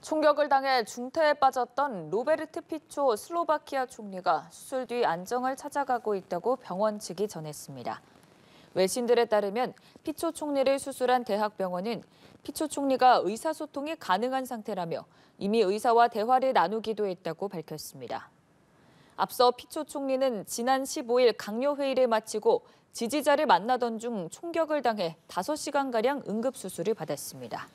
총격을 당해 중태에 빠졌던 로베르트 피초 슬로바키아 총리가 수술 뒤 안정을 찾아가고 있다고 병원 측이 전했습니다. 외신들에 따르면 피초 총리를 수술한 대학병원은 피초 총리가 의사소통이 가능한 상태라며 이미 의사와 대화를 나누기도 했다고 밝혔습니다. 앞서 피초 총리는 지난 15일 강요회의를 마치고 지지자를 만나던 중 총격을 당해 5시간가량 응급수술을 받았습니다.